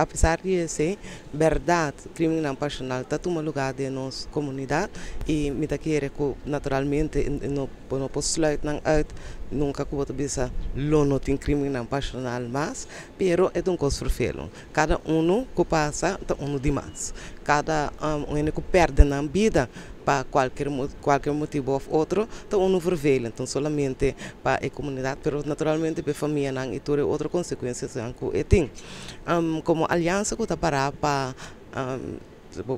apesar de ser verdade, crime não passional está tomando lugar de nossa comunidade e me que naturalmente não não posso leite não out nunca que você pensa não tem crime não passional mas, pero é um construfelo. Cada um que passa, tá, um demais. Cada ah, um que perde na vida para qualquer, qualquer motivo ou outro, então um vermelho, então somente para a comunidade, mas naturalmente para a família não, e toda outra consequência que tem. Um, como aliança que está para para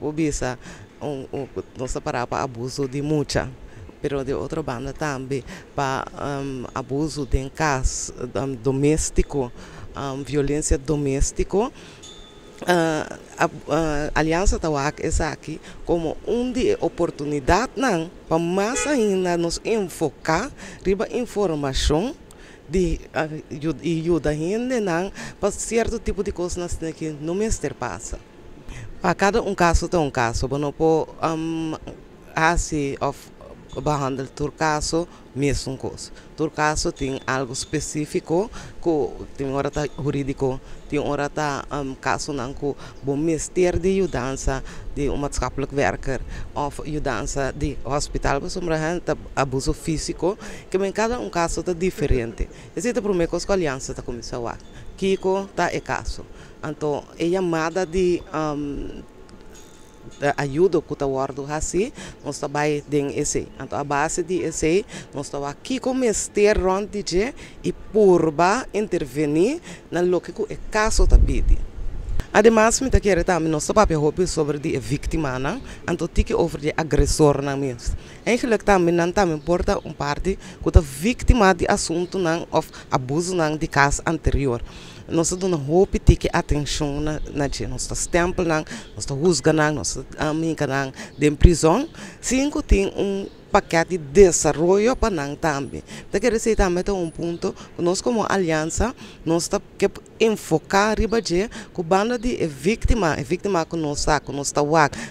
um, bisa, um, um, nossa para para abuso de muita, pero de outra banda também para um, abuso de casa um, doméstico, um, violência doméstica uh, a, Aliança Tawak está aqui como uma oportunidade não, para mais ainda nos enfocar riba informação de ajuda ah, ainda não para certo tipo de coisas que no mestre passa. Para cada um caso tem um caso, para não pode um, assim of behandeld door caso mesmo coisa. Todo caso tem algo específico que tem hora tá jurídico, tem hora tá um, caso não que bom mestre de ajudança de um maatschappelijk ou de ajudança de hospital, mas sombra gente abuso físico, que em cada um caso tá diferente. Existe por meio que a aliança tá começando a Kiko tá é caso. Então, é chamada de um, com o trabalho assim, nós trabalha den esse então a base de esse nós estamos aqui com este ronde e purba intervenir na local que é caso da pedi Ademais, muita quer também nosso papel hobby sobre a vítima, né? Então, tique sobre o agressor na mesmo. Eigenlijk também não também importa um parte que a vítima de assunto não of abuso não de caso anterior. Nós damos roupa tique atenção na na dia nós estamos templo não, nós estamos rusga não, nós estamos amiga não, de prisão, cinco tem um paquete de desenvolvimento para nós também. Então, quer dizer, também está um ponto que nós, como aliança, nós estamos enfocar riba de que banda de é vítima, é vítima que nós está, que nós está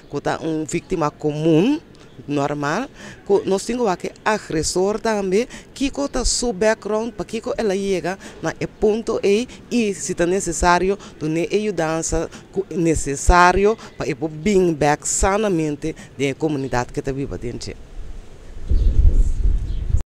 que está um vítima comum, normal, que nós temos aqui agressor também, que está seu background, para que ela chega na ponto E, e se está necessário, tu ne ajudança é necessário para ir bem back sanamente da comunidade que está vivendo dentro.